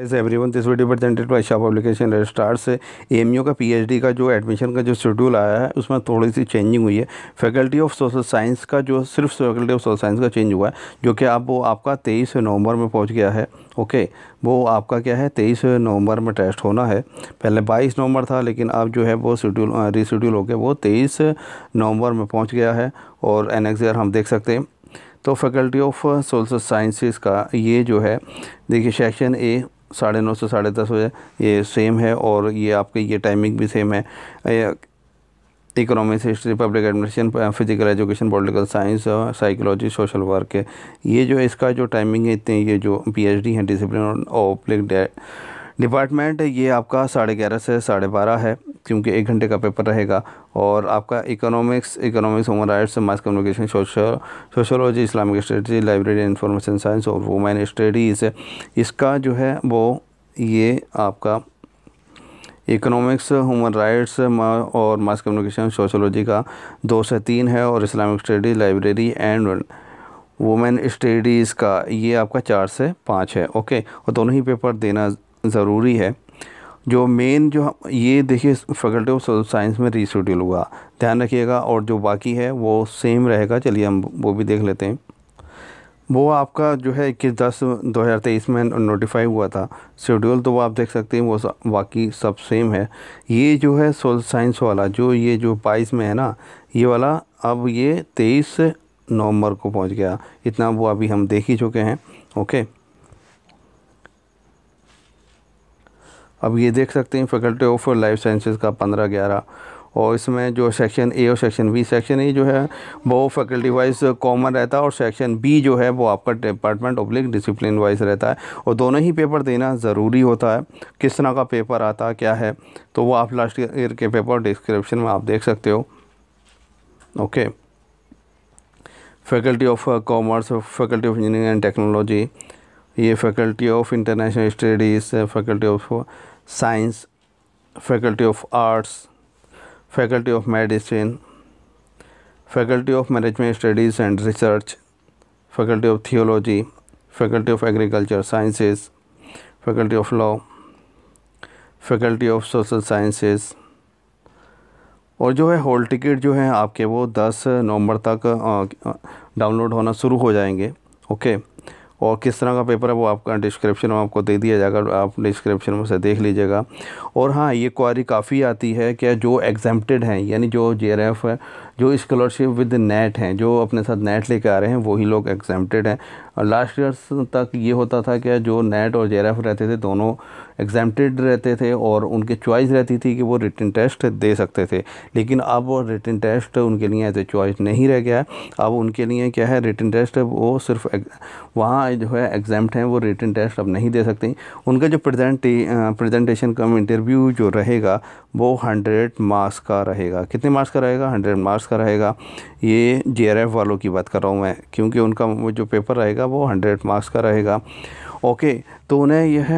As everyone this video presented by Shah publication registrar से AMU का PhD का जो एडमिशन का जो शेड्यूल आया है उसमें थोड़ी सी चेंजिंग हुई है फैकल्टी ऑफ सोशल साइंस का जो सिर्फ फैकल्टी ऑफ सोशल साइंस का चेंज हुआ है जो कि आप वो आपका तेईस नवंबर में पहुंच गया है ओके वो आपका क्या है तेईस नवंबर में टेस्ट होना है पहले बाईस नवंबर था लेकिन अब जो है वो शेड्यूल रिशेड्यूल हो गया वो तेईस नवंबर में पहुँच गया है और एन हम देख सकते हैं तो फैकल्टी ऑफ सोशल साइंसिस का ये जो है देखिए सेक्शन ए साढ़े नौ से साढ़े दस बजे ये सेम है और ये आपके ये टाइमिंग भी सेम है economics history public administration physical education political science psychology social work है ये जो इसका जो टाइमिंग है इतने ये जो पीएचडी हैं डिसिप्लिन और पब्लिक डिपार्टमेंट ये आपका साढ़े ग्यारह से साढ़े बारह है क्योंकि एक घंटे का पेपर रहेगा और आपका economics economics human rights mass communication social sociology Islamic studies library information science और वुमेन स्टडीज़ इसका जो है वो ये आपका इकोनॉमिक्स ह्यूमन राइट्स और मास कम्युनिकेशन सोशोलॉजी का दो से तीन है और Islamic studies library and women studies का ये आपका चार से पाँच है ओके और दोनों ही पेपर देना ज़रूरी है जो मेन जो ये देखिए फैकल्टी ऑफ सोशल साइंस में रीशेड्यूल हुआ ध्यान रखिएगा और जो बाकी है वो सेम रहेगा चलिए हम वो भी देख लेते हैं वो आपका जो है इक्कीस दस दो हज़ार तेईस में नोटिफाई हुआ था शेड्यूल तो वो आप देख सकते हैं वो बाकी सब सेम है ये जो है सोशल साइंस वाला जो ये जो बाईस में है ना ये वाला अब ये तेईस नवंबर को पहुंच गया इतना वो अभी हम देख ही चुके हैं ओके अब ये देख सकते हैं फैकल्टी ऑफ लाइफ साइंसेज का पंद्रह ग्यारह और इसमें जो सेक्शन ए और सेक्शन बी सेक्शन ए जो है वो फैकल्टी वाइज कॉमन रहता है और सेक्शन बी जो है वो आपका डिपार्टमेंट ऑब्लिक डिसिप्लिन वाइज रहता है और दोनों ही पेपर देना ज़रूरी होता है किस तरह का पेपर आता क्या है तो वो आप लास्ट ईयर के पेपर डिस्क्रिप्शन में आप देख सकते हो okay faculty of commerce faculty of engineering and technology ये faculty of international studies faculty of science faculty of arts faculty of medicine faculty of management studies and research faculty of theology faculty of agriculture sciences faculty of law faculty of social sciences और जो है whole ticket जो है आपके वो 10 नवंबर तक download होना शुरू हो जाएंगे ओके okay. और किस तरह का पेपर है वो आपका डिस्क्रिप्शन में आपको दे दिया जाएगा आप डिस्क्रिप्शन में से देख लीजिएगा और हाँ ये क्वारी काफ़ी आती है कि जो एग्जाम्पटेड हैं यानी जो जे है जो स्कॉलरशिप विद नेट हैं जो अपने साथ नेट लेकर आ रहे हैं वही लोग एग्जामेटेड हैं और लास्ट ईयर तक ये होता था कि जो नेट और जे रहते थे दोनों एग्जामेटेड रहते थे और उनके चॉइस रहती थी कि वो रिटर्न टेस्ट दे सकते थे लेकिन अब वो रिटर्न टेस्ट उनके लिए एज ए चॉइस नहीं रह गया अब उनके लिए क्या है रिटर्न टेस्ट वो सिर्फ वहाँ जो है एग्जाम्ट हैं वो रिटर्न टेस्ट अब नहीं दे सकते उनका जो प्रजेंट प्रजेंटेशन कम इंटरव्यू जो रहेगा वो हंड्रेड मार्क्स का रहेगा कितने मार्क्स का रहेगा हंड्रेड मार्क्स का रहेगा ये जे वालों की बात कर रहा हूँ मैं क्योंकि उनका जो पेपर रहेगा वो हंड्रेड मार्क्स का रहेगा ओके तो उन्हें यह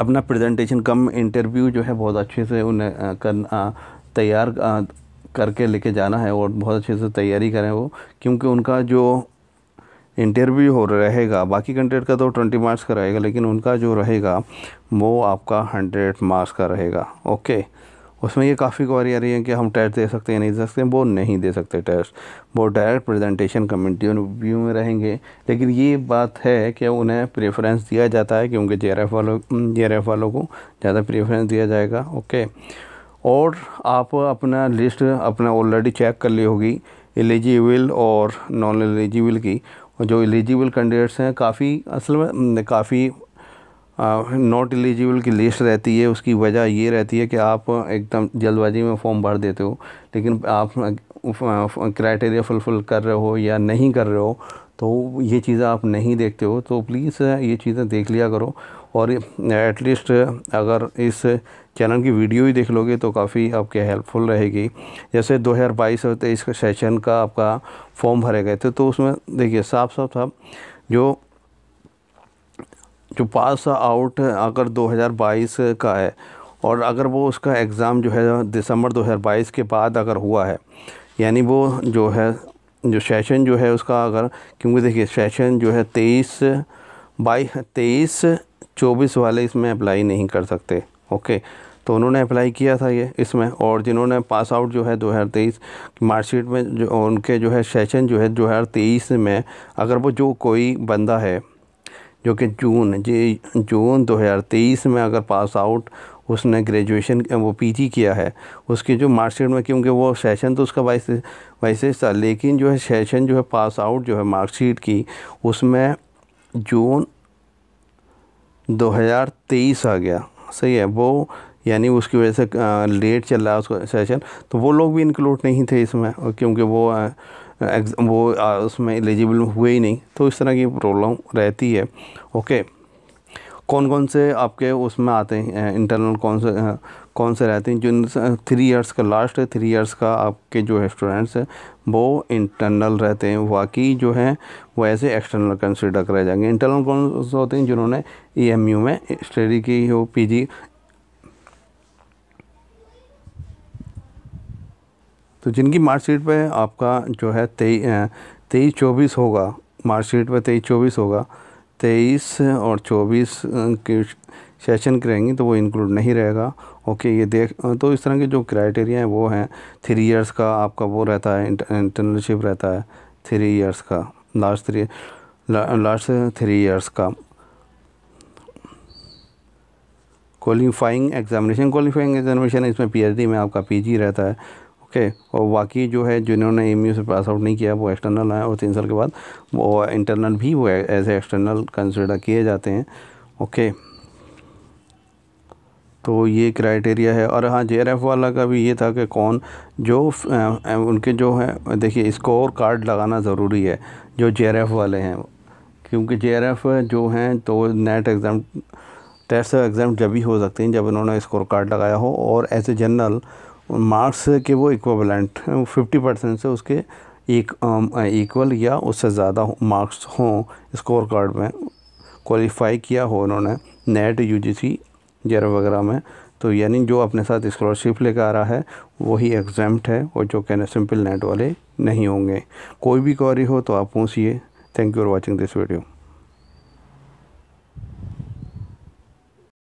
अपना प्रेजेंटेशन कम इंटरव्यू जो है बहुत अच्छे से उन्हें करना तैयार करके लेके जाना है और बहुत अच्छे से तैयारी करें वो क्योंकि उनका जो इंटरव्यू हो रहेगा बाकी कैंडिडेट का तो ट्वेंटी मार्क्स का रहेगा लेकिन उनका जो रहेगा वो आपका हंड्रेड मार्क्स का रहेगा ओके उसमें ये काफ़ी क्वारी आ रही है कि हम टेस्ट दे सकते हैं नहीं दे सकते वो नहीं दे सकते टेस्ट वो डायरेक्ट प्रेजेंटेशन कमेटी व्यू में रहेंगे लेकिन ये बात है कि उन्हें प्रेफरेंस दिया जाता है क्योंकि जे वालों जे वालों को ज़्यादा प्रेफरेंस दिया जाएगा ओके और आप अपना लिस्ट अपना ऑलरेडी चेक कर ली होगी एलिजिबल और नॉन एलिजिबल की जो एलिजिबल कैंडिडेट्स हैं काफ़ी असल में काफ़ी नॉट एलिजिबल की लिस्ट रहती है उसकी वजह ये रहती है कि आप एकदम जल्दबाजी में फॉर्म भर देते हो लेकिन आप क्राइटेरिया फुलफिल कर रहे हो या नहीं कर रहे हो तो ये चीज़ें आप नहीं देखते हो तो प्लीज़ ये चीज़ें देख लिया करो और एटलीस्ट अगर इस चैनल की वीडियो ही देख लोगे तो काफ़ी आपके हेल्पफुल रहेगी जैसे 2022 और तेईस का सेशन का आपका फॉर्म भरे गए थे तो उसमें देखिए साफ साफ साफ जो जो पास आउट अगर 2022 का है और अगर वो उसका एग्ज़ाम जो है दिसंबर 2022 के बाद अगर हुआ है यानी वो जो है जो सेशन जो है उसका अगर क्योंकि देखिए सेशन जो है तेईस बाई तेईस चौबीस वाले इसमें अप्लाई नहीं कर सकते ओके तो उन्होंने अप्लाई किया था ये इसमें और जिन्होंने पास आउट जो है दो हज़ार तेईस मार्कशीट में जो उनके जो है सेशन जो है दो हज़ार तेईस में अगर वो जो कोई बंदा है जो कि जून जी जून 2023 में अगर पास आउट उसने ग्रेजुएशन वो पीजी किया है उसकी जो मार्कशीट में क्योंकि वो सेशन तो उसका बाईस बाईस था लेकिन जो है सेशन जो है पास आउट जो है मार्कशीट की उसमें जून 2023 आ गया सही है वो यानी उसकी वजह से लेट चल रहा है उसका सेशन तो वो लोग भी इंक्लूड नहीं थे इसमें क्योंकि वो वो उसमें एलिजिबल हुए ही नहीं तो इस तरह की प्रॉब्लम रहती है ओके कौन कौन से आपके उसमें आते हैं इंटरनल कौन से कौन से रहते हैं जो थ्री इयर्स का लास्ट है थ्री इयर्स का आपके जो है स्टूडेंट्स हैं वो इंटरनल रहते हैं बाकी जो है वो ऐसे एक्सटर्नल कंसिडर कराए जाएंगे इंटरनल कौन से होते हैं जिन्होंने ई एम यू में स्टडी की हो पी जी तो जिनकी मार्कशीट पे आपका जो है तेईस तेईस चौबीस होगा मार्कशीट पे तेईस चौबीस होगा तेईस और चौबीस के सेशन करेंगी तो वो इंक्लूड नहीं रहेगा ओके ये देख तो इस तरह के जो क्राइटेरिया हैं वो हैं थ्री इयर्स का आपका वो रहता है इंटर्नशिप रहता है थ्री इयर्स का last three last three years का क्वालिफाइंग एग्जामिनेशन क्वालिफाइंग एग्जामिनेशन इसमें पीएचडी में आपका पीजी रहता है ओके और बाकी जो है जिन्होंने एम से पास आउट नहीं किया वो एक्सटर्नल आए और तीन साल के बाद वो इंटरनल भी वो एज एक्सटर्नल कंसिडर किए जाते हैं ओके तो ये क्राइटेरिया है और हाँ जे वाला का भी ये था कि कौन जो उनके जो है देखिए स्कोर कार्ड लगाना ज़रूरी है जो जे वाले हैं क्योंकि जे जो हैं तो नेट एग्ज़ाम टेस्ट एग्ज़ाम जब भी हो सकते हैं जब इन्होंने स्कोर कार्ड लगाया हो और एज ए जनरल मार्क्स के वो इक्वलेंट फिफ्टी परसेंट से उसके एक इक्वल या उससे ज़्यादा मार्क्स हों स्कोर कार्ड में क्वालिफाई किया हो उन्होंने नेट यू जी सी वगैरह में तो यानी जो अपने साथ स्कॉलरशिप लेकर आ रहा है वही एग्जाम्ट है और जो कहने सिंपल नेट वाले नहीं होंगे कोई भी क्वारी हो तो आप पूछिए thank you for watching this video